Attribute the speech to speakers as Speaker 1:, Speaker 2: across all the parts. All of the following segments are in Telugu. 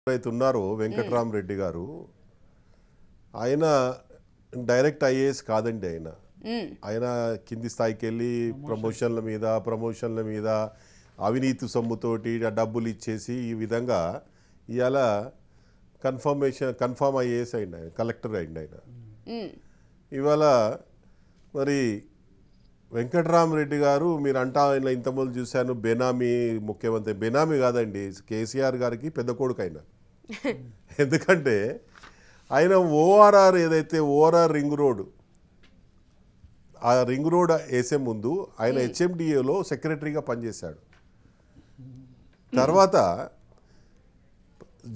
Speaker 1: ఎవరైతే ఉన్నారో వెంకట్రామరెడ్డి గారు ఆయన డైరెక్ట్ ఐఏఎస్ కాదండి ఆయన ఆయన కింది స్థాయికి వెళ్ళి ప్రమోషన్ల మీద ప్రమోషన్ల మీద అవినీతి సొమ్ముతోటి డబ్బులు ఇచ్చేసి ఈ విధంగా ఇవాళ కన్ఫర్మేషన్ కన్ఫామ్ ఐఏఎస్ అయింది ఆయన కలెక్టర్ అయింది ఆయన ఇవాళ మరి వెంకట్రామరెడ్డి గారు మీరు అంటా ఆయన ఇంతమంది చూశాను బెనామీ ముఖ్యమంత్రి బెనామీ కాదండి కేసీఆర్ గారికి పెద్ద కొడుకు ఆయన ఎందుకంటే ఆయన ఓఆర్ఆర్ ఏదైతే ఓఆర్ఆర్ రింగ్ రోడ్ ఆ రింగ్ రోడ్ వేసే ముందు ఆయన హెచ్ఎండిఏలో సెక్రటరీగా పనిచేశాడు తర్వాత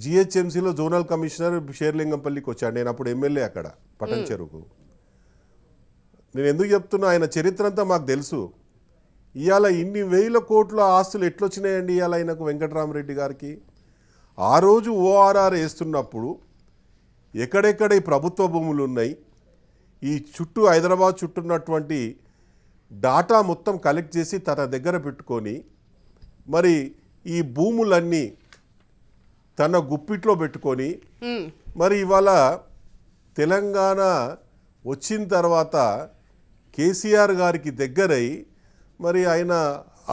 Speaker 1: జిహెచ్ఎంసీలో జోనల్ కమిషనర్ షేర్లింగంపల్లికి వచ్చాడు నేను అప్పుడు ఎమ్మెల్యే అక్కడ పటన్ చెరువుకు నేను ఎందుకు చెప్తున్నా ఆయన చరిత్ర అంతా మాకు తెలుసు ఇవాళ ఇన్ని వేల కోట్ల ఆస్తులు ఎట్లొచ్చినాయండి ఇవాళ ఆయనకు వెంకటరామరెడ్డి గారికి ఆ రోజు ఓఆర్ఆర్ వేస్తున్నప్పుడు ఎక్కడెక్కడ ఈ ప్రభుత్వ భూములు ఉన్నాయి ఈ చుట్టూ హైదరాబాద్ చుట్టున్నటువంటి డాటా మొత్తం కలెక్ట్ చేసి తన దగ్గర పెట్టుకొని మరి ఈ భూములన్నీ తన గుప్పిట్లో పెట్టుకొని మరి ఇవాళ తెలంగాణ వచ్చిన తర్వాత కేసీఆర్ గారికి దగ్గరై మరి ఆయన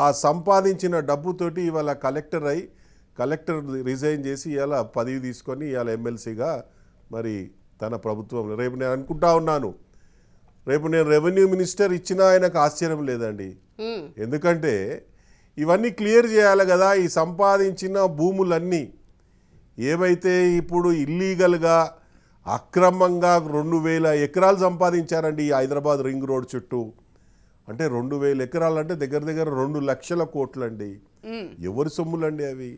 Speaker 1: ఆ సంపాదించిన డబ్బుతోటి ఇవాళ కలెక్టర్ అయి కలెక్టర్ రిజైన్ చేసి ఇవాళ పదవి తీసుకొని ఇవాళ ఎమ్మెల్సీగా మరి తన ప్రభుత్వం రేపు నేను అనుకుంటా ఉన్నాను రేపు నేను రెవెన్యూ మినిస్టర్ ఇచ్చినా ఆయనకు ఆశ్చర్యం లేదండి ఎందుకంటే ఇవన్నీ క్లియర్ చేయాలి కదా ఈ సంపాదించిన భూములన్నీ ఏవైతే ఇప్పుడు ఇల్లీగల్గా అక్రమంగా రెండు వేల ఎకరాలు సంపాదించారండి ఈ హైదరాబాద్ రింగ్ రోడ్ చుట్టూ అంటే రెండు వేల ఎకరాలు అంటే దగ్గర దగ్గర రెండు లక్షల కోట్లండి ఎవరి సొమ్ములండి అవి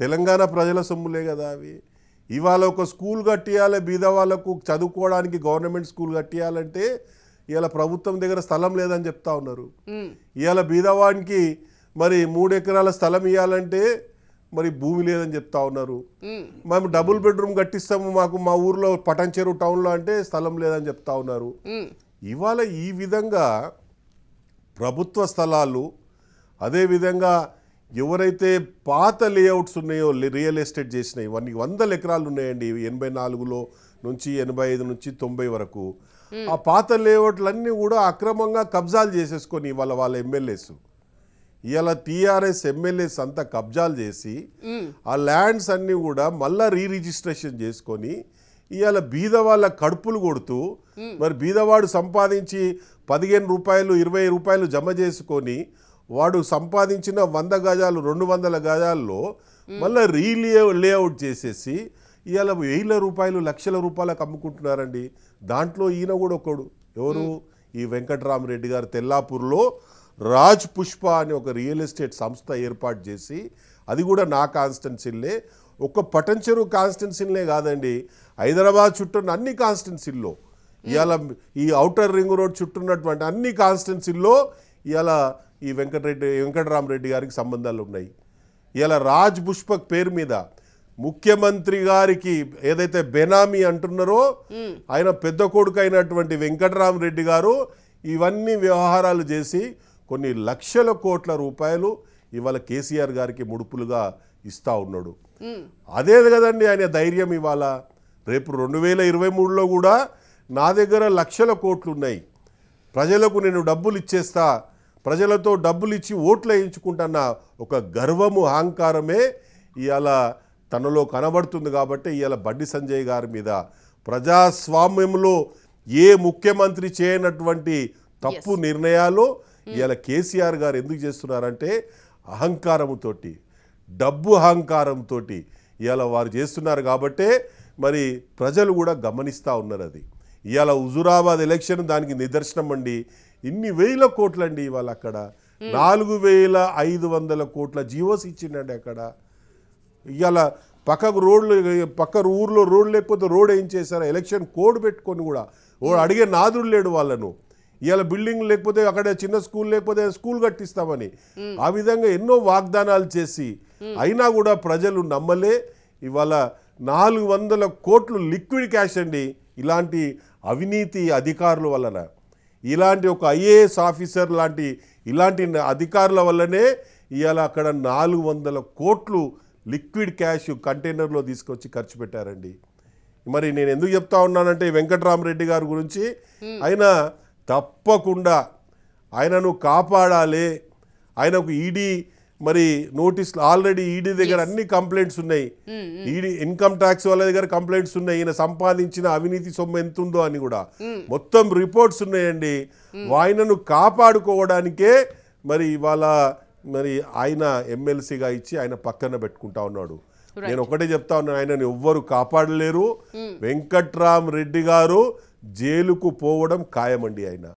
Speaker 1: తెలంగాణ ప్రజల సొమ్ములే కదా అవి ఇవాళ ఒక స్కూల్ కట్టియాలి బీద వాళ్ళకు చదువుకోవడానికి గవర్నమెంట్ స్కూల్ కట్టియాలంటే ఇవాళ ప్రభుత్వం దగ్గర స్థలం లేదని చెప్తా ఉన్నారు ఇవాళ బీదవానికి మరి మూడు ఎకరాల స్థలం ఇవ్వాలంటే మరి భూమి లేదని చెప్తా ఉన్నారు మేము డబుల్ బెడ్రూమ్ కట్టిస్తాము మాకు మా ఊర్లో పటంచెరు టౌన్లో అంటే స్థలం లేదని చెప్తా ఉన్నారు ఇవాళ ఈ విధంగా ప్రభుత్వ స్థలాలు అదేవిధంగా ఎవరైతే పాత లేఅవుట్స్ ఉన్నాయో రియల్ ఎస్టేట్ చేసినాయి ఇవన్నీ వందల ఎకరాలు ఉన్నాయండి ఎనభై నాలుగులో నుంచి ఎనభై ఐదు నుంచి తొంభై వరకు ఆ పాత లేఅవుట్లన్నీ కూడా అక్రమంగా కబ్జాలు చేసేసుకొని వాళ్ళ వాళ్ళ ఎమ్మెల్యేస్ ఇలా టీఆర్ఎస్ ఎమ్మెల్యేస్ అంతా కబ్జాలు చేసి ఆ ల్యాండ్స్ అన్నీ కూడా మళ్ళీ రీరిజిస్ట్రేషన్ చేసుకొని ఇవాళ బీద వాళ్ళ కడుపులు కొడుతూ మరి బీదవాడు సంపాదించి పదిహేను రూపాయలు ఇరవై రూపాయలు జమ చేసుకొని వాడు సంపాదించిన వంద గజాలు రెండు వందల గజాల్లో మళ్ళీ రీలే లేఅవుట్ చేసేసి ఇవాళ వేల రూపాయలు లక్షల రూపాయలకు అమ్ముకుంటున్నారండి దాంట్లో ఈయన కూడా ఒకడు ఎవరు ఈ వెంకట్రామరెడ్డి గారు తెల్లాపూర్లో రాజ్ పుష్ప అనే ఒక రియల్ ఎస్టేట్ సంస్థ ఏర్పాటు చేసి అది కూడా నా కాన్స్టెన్సీలే ఒక్క పటంచెరు కాన్స్టెన్సీలే కాదండి హైదరాబాద్ చుట్టూ అన్ని కాన్స్టెన్సీల్లో ఇవాళ ఈ అవుటర్ రింగ్ రోడ్ చుట్టూ ఉన్నటువంటి అన్ని కాన్స్టెన్సీల్లో ఇవాళ ఈ వెంకటరెడ్డి వెంకటరామరెడ్డి గారికి సంబంధాలు ఉన్నాయి ఇలా రాజ్ పుష్ప పేరు మీద ముఖ్యమంత్రి గారికి ఏదైతే బెనామీ అంటున్నారో ఆయన పెద్ద కొడుకు అయినటువంటి వెంకటరామరెడ్డి గారు ఇవన్నీ వ్యవహారాలు చేసి కొన్ని లక్షల కోట్ల రూపాయలు ఇవాళ కేసీఆర్ గారికి ముడుపులుగా ఇస్తా ఉన్నాడు అదే కదండి ఆయన ధైర్యం ఇవాళ రేపు రెండు వేల ఇరవై మూడులో కూడా నా దగ్గర లక్షల కోట్లు ఉన్నాయి ప్రజలకు నేను డబ్బులు ఇచ్చేస్తా ప్రజలతో డబ్బులు ఇచ్చి ఓట్లు వేయించుకుంటున్న ఒక గర్వము అహంకారమే ఇవాళ తనలో కనబడుతుంది కాబట్టి ఇవాళ బండి సంజయ్ గారి మీద ప్రజాస్వామ్యంలో ఏ ముఖ్యమంత్రి చేయనటువంటి తప్పు నిర్ణయాలు ఇవాళ కేసీఆర్ గారు ఎందుకు చేస్తున్నారంటే అహంకారంతో డబ్బు అహంకారంతో ఇవాళ వారు చేస్తున్నారు కాబట్టే మరి ప్రజలు కూడా గమనిస్తూ ఉన్నారు అది ఇవాళ హుజురాబాద్ ఎలక్షన్ దానికి నిదర్శనం అండి ఇన్ని వేల కోట్లండి ఇవాళ అక్కడ నాలుగు వేల ఐదు వందల కోట్ల జీవోస్ ఇచ్చిండండి అక్కడ ఇవాళ పక్కకు రోడ్లు పక్క ఊర్లో రోడ్లు లేకపోతే రోడ్ ఏం చేశారు ఎలక్షన్ కోడ్ పెట్టుకొని కూడా అడిగే నాదుడు లేడు వాళ్ళను ఇవాళ బిల్డింగ్ లేకపోతే అక్కడ చిన్న స్కూల్ లేకపోతే స్కూల్ కట్టిస్తామని ఆ విధంగా ఎన్నో వాగ్దానాలు చేసి అయినా కూడా ప్రజలు నమ్మలే ఇవాళ నాలుగు వందల కోట్లు లిక్విడ్ క్యాష్ అండి ఇలాంటి అవినీతి అధికారుల వలన ఇలాంటి ఒక ఐఏఎస్ ఆఫీసర్ లాంటి ఇలాంటి అధికారుల వల్లనే ఇవాళ అక్కడ నాలుగు వందల కోట్లు లిక్విడ్ క్యాష్ కంటైనర్లో తీసుకొచ్చి ఖర్చు పెట్టారండి మరి నేను ఎందుకు చెప్తా ఉన్నానంటే వెంకట్రామరెడ్డి గారి గురించి ఆయన తప్పకుండా ఆయనను కాపాడాలి ఆయనకు ఈడీ మరి నోటీసులు ఆల్రెడీ ఈడీ దగ్గర అన్ని కంప్లైంట్స్ ఉన్నాయి ఈడీ ఇన్కమ్ ట్యాక్స్ వాళ్ళ దగ్గర కంప్లైంట్స్ ఉన్నాయి ఈయన సంపాదించిన అవినీతి సొమ్ము ఎంత ఉందో అని కూడా మొత్తం రిపోర్ట్స్ ఉన్నాయండి ఆయనను కాపాడుకోవడానికే మరి ఇవాళ మరి ఆయన ఎమ్మెల్సీగా ఇచ్చి ఆయన పక్కన పెట్టుకుంటా ఉన్నాడు నేను ఒకటే చెప్తా ఉన్నాను ఆయనను ఎవ్వరు కాపాడలేరు వెంకట్రామ్ రెడ్డి గారు జైలుకు పోవడం ఖాయమండి ఆయన